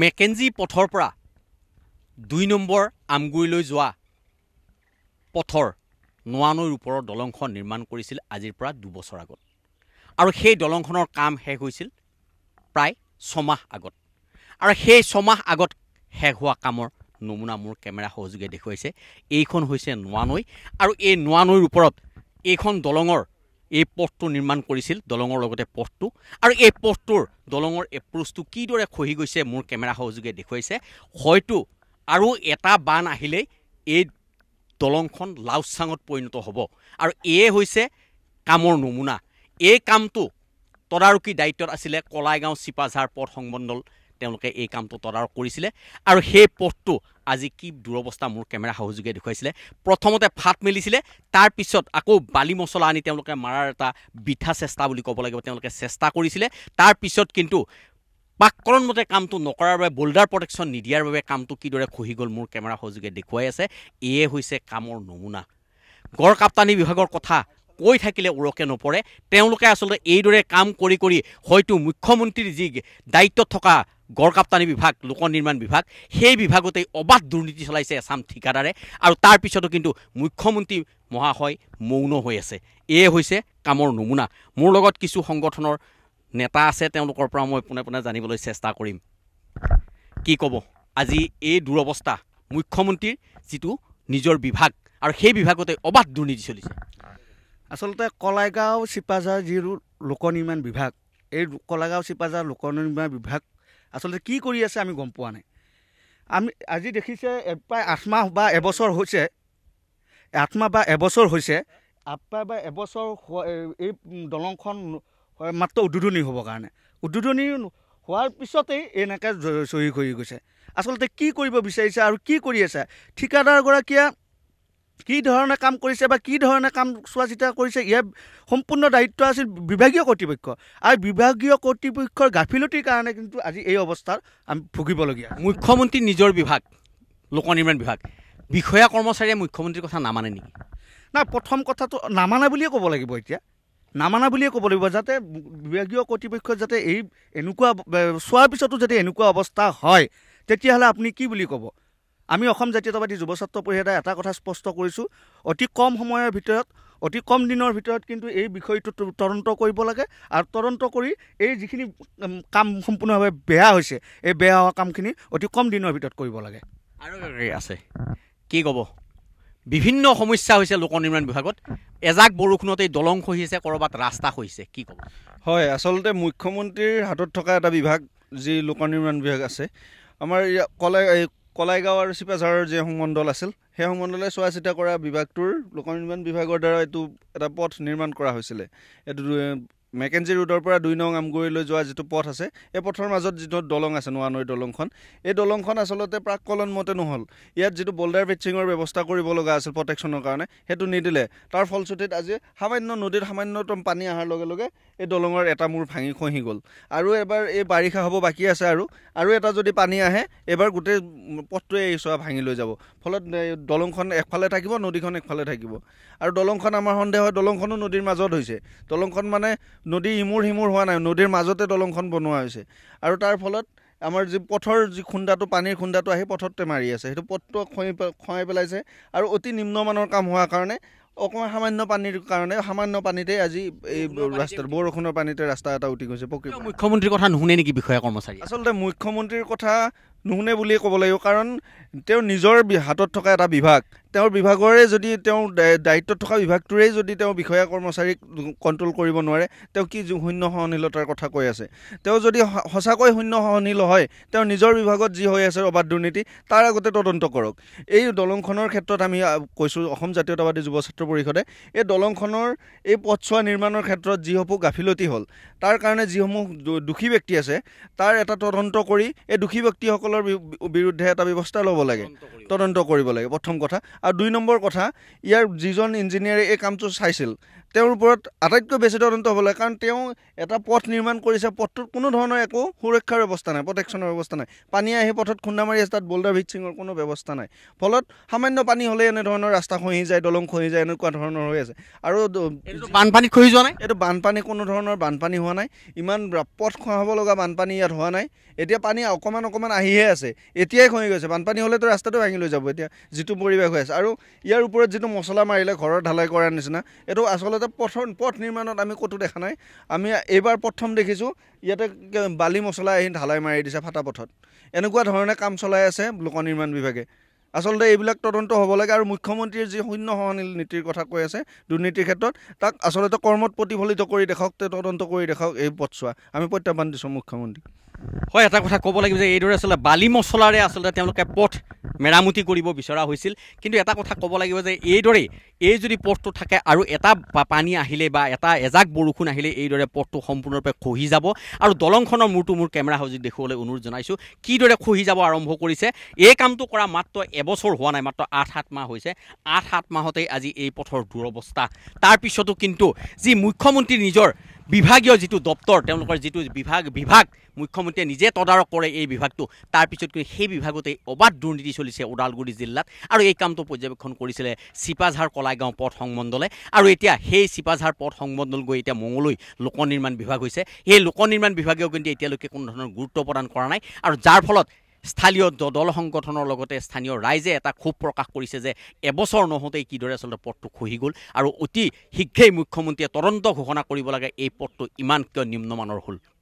MacKenzie পথৰ পৰা দুই নম্বৰ আমগুৰিলৈ যোৱা পথৰ নোৱা নৈৰ ওপৰৰ দলংখন নিৰ্মাণ কৰিছিল আজিৰ পৰা দুবছৰ আগত আৰু সেই দলংখনৰ কাম শেষ হৈছিল প্ৰায় ছমাহ আগত আৰু সেই ছমাহ আগত শেষ হোৱা কামৰ নমুনা মোৰ কেমেৰা সহযোগে দেখুৱাইছে এইখন হৈছে নোৱা নৈ আৰু এই নোৱা নৈৰ ওপৰত এইখন দলঙৰ এই পথটো নিৰ্মাণ কৰিছিল দলঙৰ লগতে পথটো আৰু এই পথটোৰ দলঙৰ এপ্ৰ'চটো কিদৰে খহি গৈছে মোৰ কেমেৰা সহযোগে দেখুৱাইছে হয়তো আৰু এটা বান আহিলেই এই দলংখন লাউচাঙত পৰিণত হ'ব আৰু এয়ে হৈছে কামৰ নমুনা এই কামটো তদাৰকী দায়িত্বত আছিলে কলাইগাঁও চিপাঝাৰ পথ সংমণ্ডল তেওঁলোকে এই কামটো তদাৰক কৰিছিলে আৰু সেই পথটো আজি কি দুৰৱস্থা মোৰ কেমেৰা সহযোগে দেখুৱাইছিলে প্ৰথমতে ফাট মেলিছিলে তাৰপিছত আকৌ বালি মছলা আনি তেওঁলোকে মাৰাৰ এটা বৃথা চেষ্টা বুলি ক'ব লাগিব তেওঁলোকে চেষ্টা কৰিছিলে তাৰপিছত কিন্তু মতে কামটো নকৰাৰ বাবে বোল্ডাৰ প্ৰটেকশ্যন নিদিয়াৰ বাবে কামটো কিদৰে খহি গ'ল মোৰ কেমেৰা সহযোগে দেখুৱাই আছে এয়ে হৈছে কামৰ নমুনা গড় কাপ্তানী বিভাগৰ কথা কৈ থাকিলে উৰকে নপৰে তেওঁলোকে আচলতে এইদৰে কাম কৰি কৰি হয়তো মুখ্যমন্ত্ৰীৰ যি দায়িত্বত থকা গড়কাপ্তানি বিভাগ লোক নিৰ্মাণ বিভাগ সেই বিভাগতেই অবাধ দুৰ্নীতি চলাইছে এচাম ঠিকাদাৰে আৰু তাৰপিছতো কিন্তু মুখ্যমন্ত্ৰী মহাশয় মৌন হৈ আছে এয়ে হৈছে কামৰ নমুনা মোৰ লগত কিছু সংগঠনৰ নেতা আছে তেওঁলোকৰ পৰা মই পোনে পোনে জানিবলৈ চেষ্টা কৰিম কি ক'ব আজি এই দুৰৱস্থা মুখ্যমন্ত্ৰীৰ যিটো নিজৰ বিভাগ আৰু সেই বিভাগতে অবাধ দুৰ্নীতি চলিছে আচলতে কলাইগাঁও চিপাঝাৰ যিটো লোক নিৰ্মাণ বিভাগ এই কলাগাঁও চিপাঝাৰ লোক নিৰ্মাণ বিভাগ আচলতে কি কৰি আছে আমি গম পোৱা নাই আমি আজি দেখিছে প্ৰায় আঠ মাহ বা এবছৰ হৈছে আঠমাহ বা এবছৰ হৈছে আপ্ৰায় বা এবছৰ হোৱা এই দলংখন মাত্ৰ উদ্বোধনী হ'বৰ কাৰণে উদ্বোধনী হোৱাৰ পিছতেই এনেকৈ চহী কৰি গৈছে আচলতে কি কৰিব বিচাৰিছে আৰু কি কৰি আছে ঠিকাদাৰগৰাকীয়ে কি ধৰণে কাম কৰিছে বা কি ধৰণে কাম চোৱা চিতা কৰিছে ইয়াৰ সম্পূৰ্ণ দায়িত্ব আছিল বিভাগীয় কৰ্তৃপক্ষ আৰু বিভাগীয় কৰ্তৃপক্ষৰ গাফিলতিৰ কাৰণে কিন্তু আজি এই অৱস্থাত আমি ভুগিবলগীয়া মুখ্যমন্ত্ৰী নিজৰ বিভাগ লোক নিৰ্মাণ বিভাগ বিষয়া কৰ্মচাৰীয়ে মুখ্যমন্ত্ৰীৰ কথা নামানে নেকি নাই প্ৰথম কথাটো নামানে বুলিয়ে ক'ব লাগিব এতিয়া নামানা বুলিয়ে ক'ব লাগিব যাতে বিভাগীয় কৰ্তৃপক্ষই যাতে এই এনেকুৱা চোৱাৰ পিছতো যাতে এনেকুৱা অৱস্থা হয় তেতিয়াহ'লে আপুনি কি বুলি ক'ব আমি অসম জাতীয়তাবাদী যুৱ ছাত্ৰ পৰিষদে এটা কথা স্পষ্ট কৰিছোঁ অতি কম সময়ৰ ভিতৰত অতি কম দিনৰ ভিতৰত কিন্তু এই বিষয়টো তদন্ত কৰিব লাগে আৰু তদন্ত কৰি এই যিখিনি কাম সম্পূৰ্ণভাৱে বেয়া হৈছে এই বেয়া হোৱা কামখিনি অতি কম দিনৰ ভিতৰত কৰিব লাগে আৰু আছে কি ক'ব বিভিন্ন সমস্যা হৈছে লোক নিৰ্মাণ বিভাগত এজাক বৰষুণতেই দলং খহিছে ক'ৰবাত ৰাস্তা খহিছে কি ক'ব হয় আচলতে মুখ্যমন্ত্ৰীৰ হাতত থকা এটা বিভাগ যি লোক নিৰ্মাণ বিভাগ আছে আমাৰ ইয়াত ক'লে কলাইগাঁও আৰু চিপাঝাৰৰ যি সংমণ্ডল আছিল সেই সংমণ্ডলে চোৱা চিতা কৰা বিভাগটোৰ লোক নিৰ্মাণ বিভাগৰ দ্বাৰা এইটো এটা পথ নিৰ্মাণ কৰা হৈছিলে এইটো মেকেঞ্জি ৰোডৰ পৰা দুই নং আমগুৰিলৈ যোৱা যিটো পথ আছে এই পথৰ মাজত যিটো দলং আছে নোৱানৈৰ দলংখন এই দলংখন আচলতে প্ৰাককলন মতে নহ'ল ইয়াত যিটো বল্ডাৰ পিটচিঙৰ ব্যৱস্থা কৰিব লগা আছিল প্ৰটেকশ্যনৰ কাৰণে সেইটো নিদিলে তাৰ ফলশ্ৰুতিত আজি সামান্য নদীত সামান্যতম পানী অহাৰ লগে লগে এই দলঙৰ এটা মূৰ ভাঙি খহি গ'ল আৰু এবাৰ এই বাৰিষা হ'ব বাকী আছে আৰু আৰু এটা যদি পানী আহে এইবাৰ গোটেই পথটোৱে এই চোৱা ভাঙি লৈ যাব ফলত দলংখন একফালে থাকিব নদীখন একফালে থাকিব আৰু দলংখন আমাৰ সন্দেহ হয় দলংখনো নদীৰ মাজত হৈছে দলংখন মানে নদী ইমূৰ সিমূৰ হোৱা নাই নদীৰ মাজতে দলংখন বনোৱা হৈছে আৰু তাৰ ফলত আমাৰ যি পথৰ যি খুন্দাটো পানীৰ খুন্দাটো আহি পথতে মাৰি আছে সেইটো পথটো খুৱাই খুৱাই পেলাইছে আৰু অতি নিম্নমানৰ কাম হোৱাৰ কাৰণে অকণমান সামান্য পানীৰ কাৰণে সামান্য পানীতে আজি এই ৰাস্তাত বৰষুণৰ পানীতে ৰাস্তা এটা উটি গৈছে প্ৰকৃত মুখ্যমন্ত্ৰীৰ কথা নুশুনে নেকি বিষয়া কৰ্মচাৰী আচলতে মুখ্যমন্ত্ৰীৰ কথা নুশুনে বুলিয়ে ক'ব লাগিব কাৰণ তেওঁৰ নিজৰ হাতত থকা এটা বিভাগ তেওঁৰ বিভাগৰে যদি তেওঁ দায়িত্বত থকা বিভাগটোৰেই যদি তেওঁ বিষয়া কৰ্মচাৰীক কণ্ট্ৰল কৰিব নোৱাৰে তেওঁ কি শূন্য সহনীলতাৰ কথা কৈ আছে তেওঁ যদি সঁচাকৈ শূন্য সহনীল হয় তেওঁ নিজৰ বিভাগত যি হৈ আছে অবাধ দুৰ্নীতি তাৰ আগতে তদন্ত কৰক এই দলংখনৰ ক্ষেত্ৰত আমি কৈছোঁ অসম জাতীয়তাবাদী যুৱ ছাত্ৰ পৰিষদে এই দলংখনৰ এই পথছোৱা নিৰ্মাণৰ ক্ষেত্ৰত যিসমূহ গাফিলতি হ'ল তাৰ কাৰণে যিসমূহ দোষী ব্যক্তি আছে তাৰ এটা তদন্ত কৰি এই দোষী ব্যক্তিসকল সকলৰ বিৰুদ্ধে এটা ব্যৱস্থা ল'ব লাগে তদন্ত কৰিব লাগে প্ৰথম কথা আৰু দুই নম্বৰ কথা ইয়াৰ যিজন ইঞ্জিনিয়াৰে এই কামটো চাইছিল তেওঁৰ ওপৰত আটাইতকৈ বেছি তদন্ত হ'ব লাগে কাৰণ তেওঁ এটা পথ নিৰ্মাণ কৰিছে পথটোত কোনো ধৰণৰ একো সুৰক্ষাৰ ব্যৱস্থা নাই প্ৰটেকশ্যনৰ ব্যৱস্থা নাই পানী আহি পথত খুন্দা মাৰি আছে তাত বোল্ডাৰ ভিটচিঙৰ কোনো ব্যৱস্থা নাই ফলত সামান্য পানী হ'লেই এনেধৰণৰ ৰাস্তা খহি যায় দলং খহি যায় এনেকুৱা ধৰণৰ হৈ আছে আৰু বানপানী খহি যোৱা নাই এইটো বানপানী কোনো ধৰণৰ বানপানী হোৱা নাই ইমান পথ খুৱাব লগা বানপানী ইয়াত হোৱা নাই এতিয়া পানী অকণমান অকণমান আহিহে আছে এতিয়াই খহি গৈছে বানপানী হ'লেতো ৰাস্তাটো ভাঙি লৈ যাব এতিয়া যিটো পৰিৱেশ হৈ আছে আৰু ইয়াৰ ওপৰত যিটো মছলা মাৰিলে ঘৰৰ ঢালাই কৰাৰ নিচিনা এইটো আচলতে আচলতে পথ পথ নিৰ্মাণত আমি ক'তো দেখা নাই আমি এইবাৰ প্ৰথম দেখিছোঁ ইয়াতে বালি মছলা আহি ঢালাই মাৰি দিছে পথত এনেকুৱা ধৰণে কাম চলাই আছে লোক নিৰ্মাণ বিভাগে আচলতে এইবিলাক তদন্ত হ'ব লাগে আৰু মুখ্যমন্ত্ৰীয়ে যি শূন্য সহনীল নীতিৰ কথা কৈ আছে দুৰ্নীতিৰ ক্ষেত্ৰত তাক আচলতে কৰ্মত প্ৰতিফলিত কৰি দেখাওক তদন্ত কৰি দেখক এই পথছোৱা আমি প্ৰত্যাহ্বান দিছোঁ মুখ্যমন্ত্ৰীক হয় এটা কথা ক'ব লাগিব যে এইদৰে আচলতে বালি মছলাৰে আচলতে তেওঁলোকে পথ মেৰামতি কৰিব বিচৰা হৈছিল কিন্তু এটা কথা ক'ব লাগিব যে এইদৰেই এই যদি পথটো থাকে আৰু এটা পানী আহিলে বা এটা এজাক বৰষুণ আহিলে এইদৰে পথটো সম্পূৰ্ণৰূপে খহি যাব আৰু দলংখনৰ মূৰটো মোৰ কেমেৰা হাউজিক দেখুৱাবলৈ অনুৰোধ জনাইছোঁ কিদৰে খহি যাব আৰম্ভ কৰিছে এই কামটো কৰা মাত্ৰ এবছৰ হোৱা নাই মাত্ৰ আঠ সাত মাহ হৈছে আঠ সাত মাহতেই আজি এই পথৰ দুৰৱস্থা তাৰপিছতো কিন্তু যি মুখ্যমন্ত্ৰী নিজৰ বিভাগীয় যিটো দপ্তৰ তেওঁলোকৰ যিটো বিভাগ বিভাগ মুখ্যমন্ত্ৰীয়ে নিজে তদাৰক কৰে এই বিভাগটো তাৰপিছত কিন্তু সেই বিভাগতে অবাধ দুৰ্নীতি চলিছে ওদালগুৰি জিলাত আৰু এই কামটো পৰ্যবেক্ষণ কৰিছিলে চিপাঝাৰ কলাগাঁও পথ সংমণ্ডলে আৰু এতিয়া সেই চিপাঝাৰ পথ সংমণ্ডল গৈ এতিয়া মঙলৈ লোক নিৰ্মাণ বিভাগ হৈছে সেই লোক নিৰ্মাণ বিভাগেও কিন্তু এতিয়ালৈকে কোনো ধৰণৰ গুৰুত্ব প্ৰদান কৰা নাই আৰু যাৰ ফলত স্থানীয় দল সংগঠনৰ লগতে স্থানীয় ৰাইজে এটা ক্ষোভ প্ৰকাশ কৰিছে যে এবছৰ নহওঁতেই কিদৰে আচলতে পথটো খহি গ'ল আৰু অতি শীঘ্ৰেই মুখ্যমন্ত্ৰীয়ে তদন্ত ঘোষণা কৰিব লাগে এই পথটো ইমান কিয় নিম্নমানৰ হ'ল